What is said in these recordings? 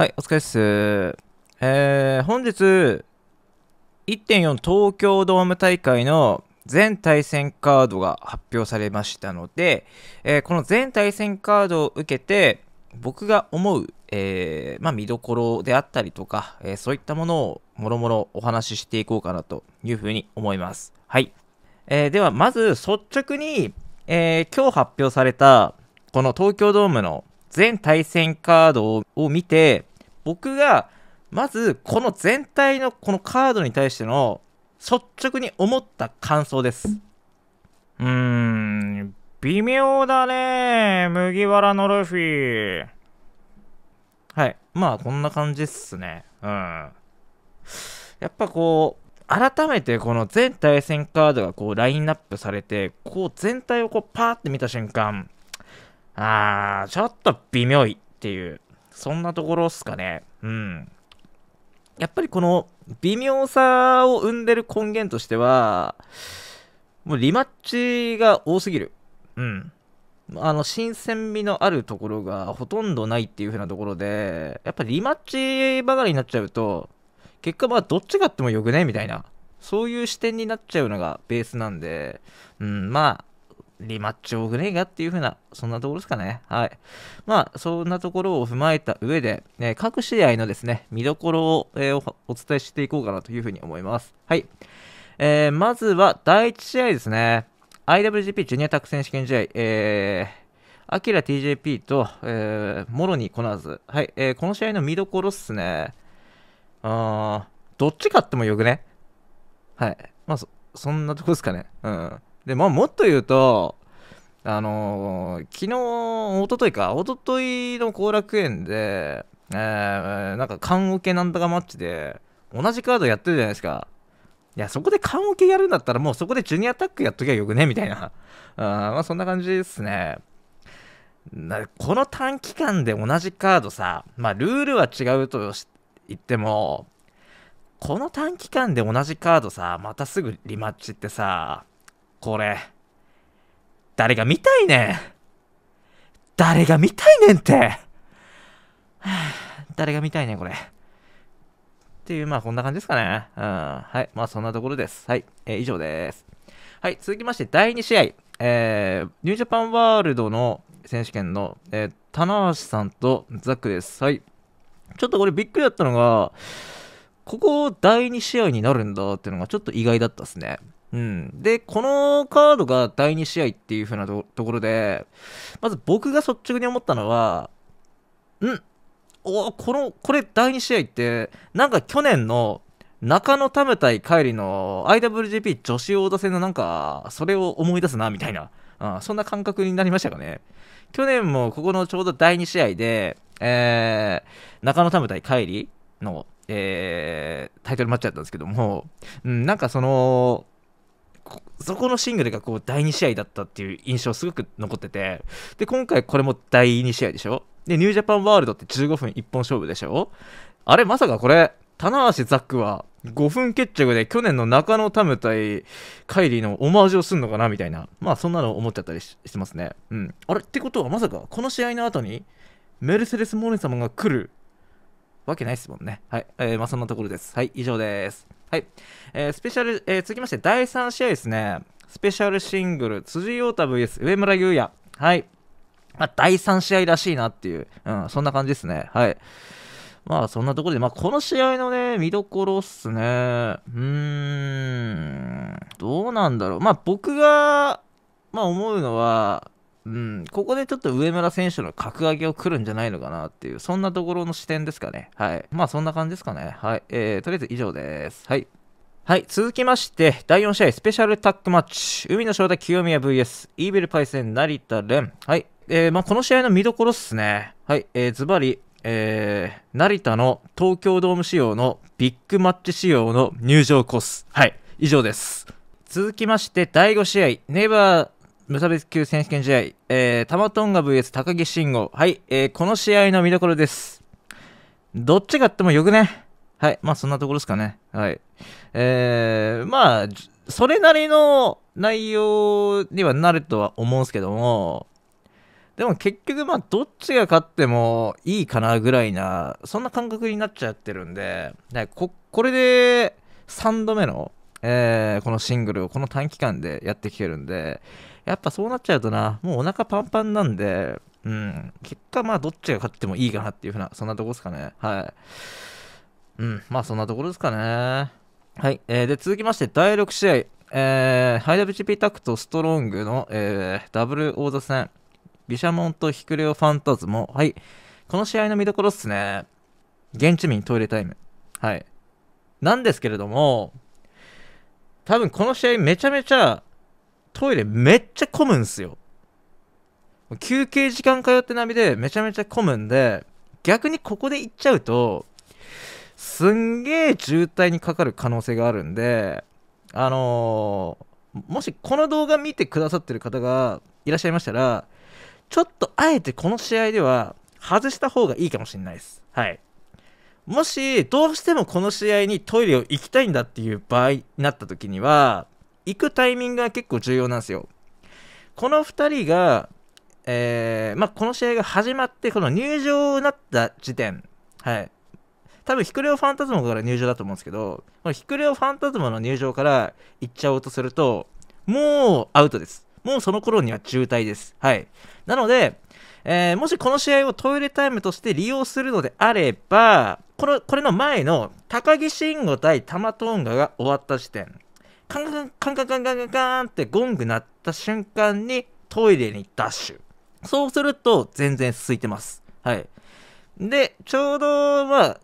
はい、お疲れっす。えー、本日、1.4東京ドーム大会の全対戦カードが発表されましたので、えー、この全対戦カードを受けて、僕が思う、えー、まあ、見どころであったりとか、えー、そういったものをもろもろお話ししていこうかなというふうに思います。はい。えでは、まず率直に、え今日発表された、この東京ドームの全対戦カードを見て、僕がまずこの全体のこのカードに対しての率直に思った感想ですうーん微妙だね麦わらのルフィはいまあこんな感じっすねうんやっぱこう改めてこの全対戦カードがこうラインナップされてこう全体をこうパーって見た瞬間あーちょっと微妙いっていうそんなところっすかね。うん。やっぱりこの微妙さを生んでる根源としては、もうリマッチが多すぎる。うん。あの、新鮮味のあるところがほとんどないっていう風なところで、やっぱりリマッチばかりになっちゃうと、結果まあどっちがあってもよくねみたいな。そういう視点になっちゃうのがベースなんで、うん、まあ、リマッチ多グレイガっていう風な、そんなところですかね。はい。まあ、そんなところを踏まえた上で、えー、各試合のですね、見どころを、えー、お伝えしていこうかなという風に思います。はい。えー、まずは、第1試合ですね。IWGP ジュニアタック選手権試合、えー、アキラ TJP と、えー、モロニーコナーズ。はい、えー、この試合の見どころっすね。あー、どっち勝ってもよくねはい。まあ、そ、そんなとこですかね。うん。で、まあ、もっと言うと、あのー、昨日、おとといか、おとといの後楽園で、えー、なんか、缶オケなんだかマッチで、同じカードやってるじゃないですか。いや、そこで缶オケやるんだったら、もうそこでジュニアタックやっときゃよくね、みたいな。あまあ、そんな感じですね。この短期間で同じカードさ、まあ、ルールは違うと言っても、この短期間で同じカードさ、またすぐリマッチってさ、これ。誰が見たいねん。誰が見たいねんって。は 誰が見たいねん、これ。っていう、まあこんな感じですかね。うん。はい。まあそんなところです。はい。えー、以上です。はい。続きまして、第2試合。えー、ニュージャパンワールドの選手権の、えー、棚橋さんとザックです。はい。ちょっとこれびっくりだったのが、ここ第2試合になるんだっていうのがちょっと意外だったですね。うん。で、このカードが第2試合っていう風なところで、まず僕が率直に思ったのは、んおこの、これ第2試合って、なんか去年の中野タム対カ帰りの IWGP 女子王座戦のなんか、それを思い出すな、みたいな、うん、そんな感覚になりましたかね。去年もここのちょうど第2試合で、えー、中野タム対カ帰りの、えー、タイトルマッチだったんですけども、うん、なんかその、そこのシングルがこう第2試合だったっていう印象すごく残っててで今回これも第2試合でしょでニュージャパンワールドって15分1本勝負でしょあれまさかこれ棚橋ザックは5分決着で去年の中野タム対カイリーのオマージュをすんのかなみたいなまあそんなの思っちゃったりしてますねうんあれってことはまさかこの試合の後にメルセデス・モーリン様が来るわけないですもんねはい、えー、まあそんなところですはい以上ですはい。えー、スペシャル、えー、続きまして第3試合ですね。スペシャルシングル、辻陽太 VS 上村優也。はい。まあ、第3試合らしいなっていう、うん、そんな感じですね。はい。まあ、そんなところで、まあ、この試合のね、見どころっすね。うーん、どうなんだろう。まあ、僕が、まあ、思うのは、うん、ここでちょっと上村選手の格上げをくるんじゃないのかなっていう、そんなところの視点ですかね。はい。まあそんな感じですかね。はい。えー、とりあえず以上です。はい。はい、続きまして、第4試合スペシャルタックマッチ、海の正体清宮 VS、イーベルパイセン成田蓮。はい、えー、まあ、この試合の見どころっすね。はい、えー、ズバリ、えー、成田の東京ドーム仕様のビッグマッチ仕様の入場コース。はい、以上です。続きまして、第5試合、ネイバー無差別級選手権試合、えー、玉トンガ VS 高木慎吾。はい、えー、この試合の見どころです。どっちがってもよくね。はい、まあそんなところですかね。はい。えー、まあ、それなりの内容にはなるとは思うんですけども、でも結局まあどっちが勝ってもいいかなぐらいな、そんな感覚になっちゃってるんで、ね、こ、これで3度目の、えー、このシングルをこの短期間でやってきてるんで、やっぱそうなっちゃうとな、もうお腹パンパンなんで、うん、結果まあどっちが勝ってもいいかなっていうふうな、そんなとこですかね。はい。うん、まあそんなところですかね。はい。えー、で、続きまして、第6試合。えー、ハイダブチピタクトストロングの、えー、ダブル王座戦。ビシャモンとヒクレオファンタズも。はい。この試合の見どころっすね。現地民トイレタイム。はい。なんですけれども、多分この試合めちゃめちゃトイレめっちゃ混むんすよ。休憩時間通って並でめちゃめちゃ混むんで、逆にここで行っちゃうと、すんげえ渋滞にかかる可能性があるんで、あのー、もしこの動画見てくださってる方がいらっしゃいましたら、ちょっとあえてこの試合では外した方がいいかもしれないです。はい。もし、どうしてもこの試合にトイレを行きたいんだっていう場合になった時には、行くタイミングが結構重要なんですよ。この2人が、えー、まあ、この試合が始まって、この入場になった時点、はい。多分ヒクレオファンタズモから入場だと思うんですけど、このヒクレオファンタズモの入場から行っちゃおうとすると、もうアウトです。もうその頃には渋滞です。はい。なので、えー、もしこの試合をトイレタイムとして利用するのであれば、このこれの前の高木慎吾対玉トンガが終わった時点、カンカンカンカンカンカンカンカンってゴング鳴った瞬間にトイレにダッシュ。そうすると全然空いてます。はい。で、ちょうど、まあ、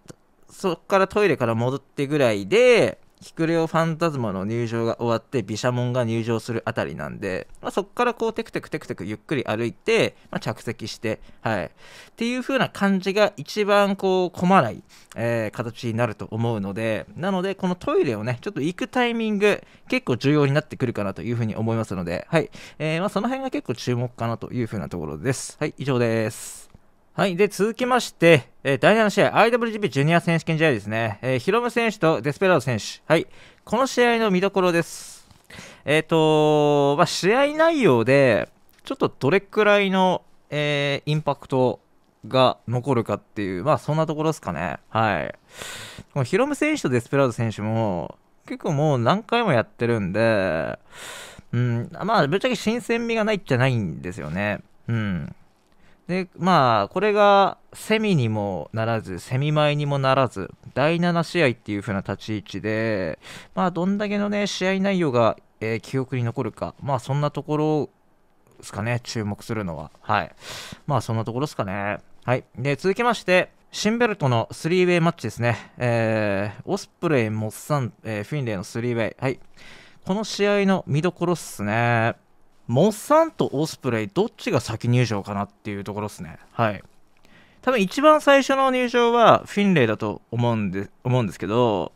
そっからトイレから戻ってぐらいで、キクレオファンタズマの入場が終わって毘沙門が入場するあたりなんで、まあ、そこからこうテクテクテクテクゆっくり歩いて、まあ、着席して、はい、っていう風な感じが一番こう困らない、えー、形になると思うのでなのでこのトイレをねちょっと行くタイミング結構重要になってくるかなという風に思いますので、はいえー、まあ、その辺が結構注目かなという風なところです。はい以上です。はい。で、続きまして、えー、第7試合、IWGP ジュニア選手権試合ですね。えー、ヒロム選手とデスペラード選手。はい。この試合の見どころです。えっ、ー、とまあ、試合内容で、ちょっとどれくらいの、えー、インパクトが残るかっていう、まあ、そんなところですかね。はい。このヒロム選手とデスペラード選手も、結構もう何回もやってるんで、うん、まあ、ぶっちゃけ新鮮味がないっちゃないんですよね。うん。で、まあ、これがセミにもならず、セミ前にもならず、第7試合っていう風な立ち位置で、まあ、どんだけのね、試合内容が、えー、記憶に残るか、まあ、そんなところですかね、注目するのは。はい。まあ、そんなところですかね。はい。で、続きまして、シンベルトのスリーウェイマッチですね。えー、オスプレイ、モッサン、えー、フィンレイのスリーウェイ。はい。この試合の見どころっすね。モッサンとオスプレイ、どっちが先入場かなっていうところですね。はい。多分一番最初の入場はフィンレイだと思うんで、思うんですけど、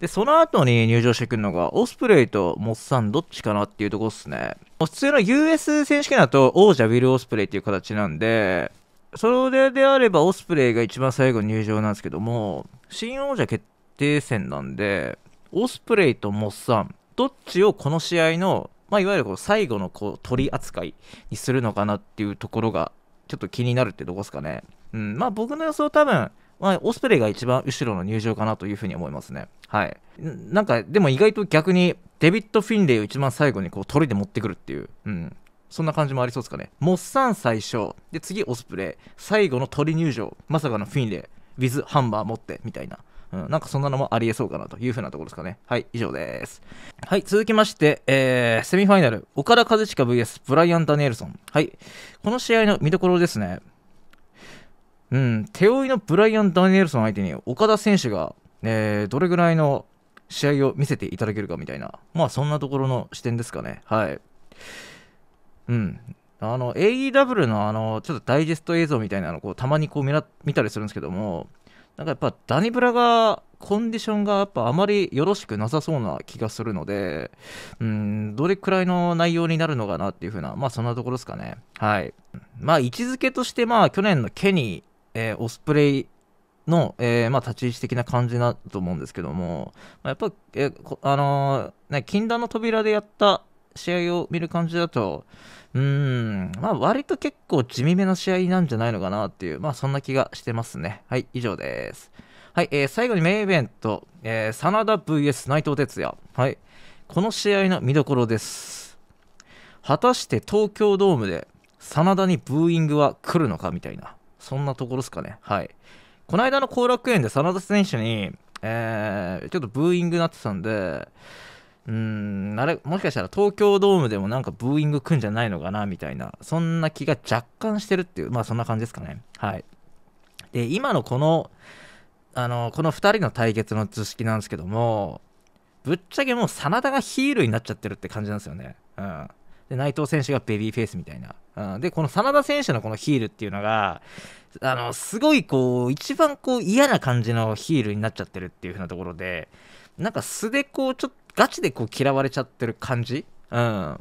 で、その後に入場してくるのが、オスプレイとモッサンどっちかなっていうところですね。普通の US 選手権だと王者ウィル・オスプレイっていう形なんで、それであればオスプレイが一番最後入場なんですけども、新王者決定戦なんで、オスプレイとモッサン、どっちをこの試合のまあ、いわゆるこう最後のこう取り扱いにするのかなっていうところがちょっと気になるってどこですかね。うん、まあ僕の予想多分、まあ、オスプレイが一番後ろの入場かなというふうに思いますね。はい。なんか、でも意外と逆に、デビッド・フィンレイを一番最後にこう、取りで持ってくるっていう、うん。そんな感じもありそうですかね。モッサン最初、で、次オスプレイ、最後の鳥入場、まさかのフィンレイ、ウィズ・ハンマー持って、みたいな。うん、なんかそんなのもありえそうかなというふうなところですかね。はい、以上です。はい、続きまして、えー、セミファイナル、岡田和親 VS ブライアン・ダニエルソン。はい、この試合の見どころですね。うん、手負いのブライアン・ダニエルソン相手に岡田選手が、えー、どれぐらいの試合を見せていただけるかみたいな、まあそんなところの視点ですかね。はい。うん。あの、AEW のあの、ちょっとダイジェスト映像みたいなのをこうたまにこう見たりするんですけども、なんかやっぱダニブラがコンディションがやっぱあまりよろしくなさそうな気がするので、うん、どれくらいの内容になるのかなっていうふうな、まあそんなところですかね。はい。まあ位置づけとしてまあ去年のケニー、えー、オスプレイの、えー、まあ、立ち位置的な感じだと思うんですけども、まあ、やっぱ、えー、あのー、ね、禁断の扉でやった試合を見る感じだと、うーん、まあ割と結構地味めの試合なんじゃないのかなっていう、まあそんな気がしてますね。はい、以上です。はい、えー、最後にメインイベント、えー、真田 VS 内藤哲也。はい、この試合の見どころです。果たして東京ドームで真田にブーイングは来るのかみたいな、そんなところですかね。はい。この間の後楽園で真田選手に、えー、ちょっとブーイングになってたんで、うんあれもしかしたら東京ドームでもなんかブーイング来んじゃないのかなみたいなそんな気が若干してるっていうまあそんな感じですかねはいで今のこのあのこの2人の対決の図式なんですけどもぶっちゃけもう真田がヒールになっちゃってるって感じなんですよねうんで内藤選手がベビーフェイスみたいな、うん、でこの真田選手のこのヒールっていうのがあのすごいこう一番こう嫌な感じのヒールになっちゃってるっていう風なところでなんか素でこうちょっガチでこう嫌われちゃってる感じうん。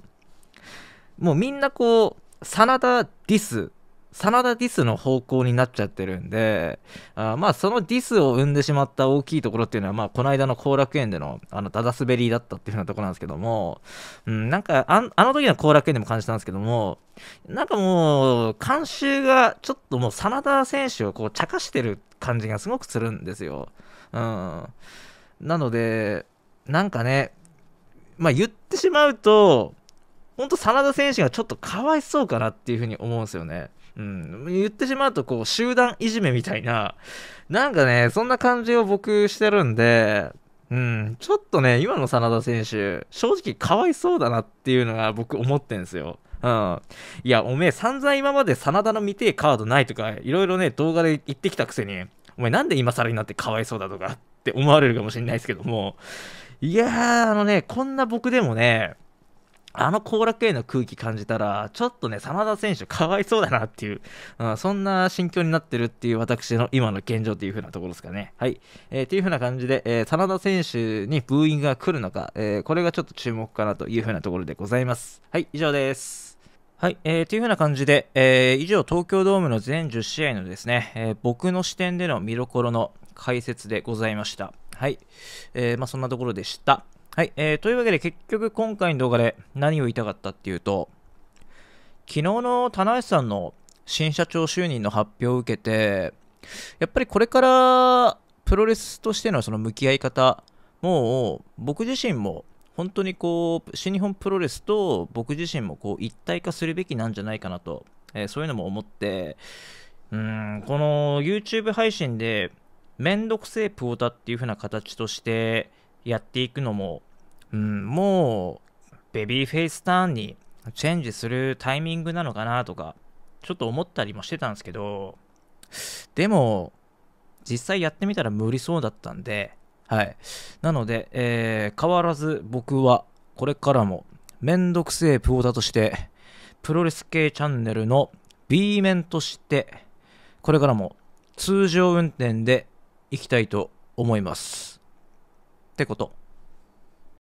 もうみんなこう、真田ディス、真田ディスの方向になっちゃってるんで、あまあそのディスを生んでしまった大きいところっていうのは、まあこの間の後楽園での、あの、ダダ滑りだったっていうようなところなんですけども、うん、なんかあ、あの時の後楽園でも感じたんですけども、なんかもう、監修がちょっともう真田選手をこう、茶化してる感じがすごくするんですよ。うん。なので、なんかね、まあ言ってしまうと、本当真田選手がちょっとかわいそうかなっていうふうに思うんですよね。うん、言ってしまうと、こう、集団いじめみたいな、なんかね、そんな感じを僕してるんで、うん、ちょっとね、今の真田選手、正直かわいそうだなっていうのが僕思ってんですよ。うん。いや、おめえ散々今まで真田の見てえカードないとか、いろいろね、動画で言ってきたくせに、お前なんで今更になってかわいそうだとかって思われるかもしれないですけども、いやー、あのね、こんな僕でもね、あの後楽園の空気感じたら、ちょっとね、真田選手かわいそうだなっていう、うん、そんな心境になってるっていう私の今の現状という風なところですかね。はい。えー、っていう風な感じで、えー、真田選手にブーイングが来るのか、えー、これがちょっと注目かなという風なところでございます。はい、以上です。はい、えー、というふうな感じで、えー、以上東京ドームの全10試合のですね、えー、僕の視点での見どころの解説でございました。はい、えー、まあ、そんなところでした。はい、えー、というわけで結局今回の動画で何を言いたかったっていうと、昨日の棚橋さんの新社長就任の発表を受けて、やっぱりこれからプロレスとしてのその向き合い方、もう僕自身も本当にこう新日本プロレスと僕自身もこう一体化するべきなんじゃないかなと、えー、そういうのも思ってうんこの YouTube 配信でめんどくせえプオタっていう風な形としてやっていくのもうんもうベビーフェイスターンにチェンジするタイミングなのかなとかちょっと思ったりもしてたんですけどでも実際やってみたら無理そうだったんではい。なので、えー、変わらず僕はこれからもめんどくせえプオタとして、プロレス系チャンネルの B 面として、これからも通常運転で行きたいと思います。ってこと。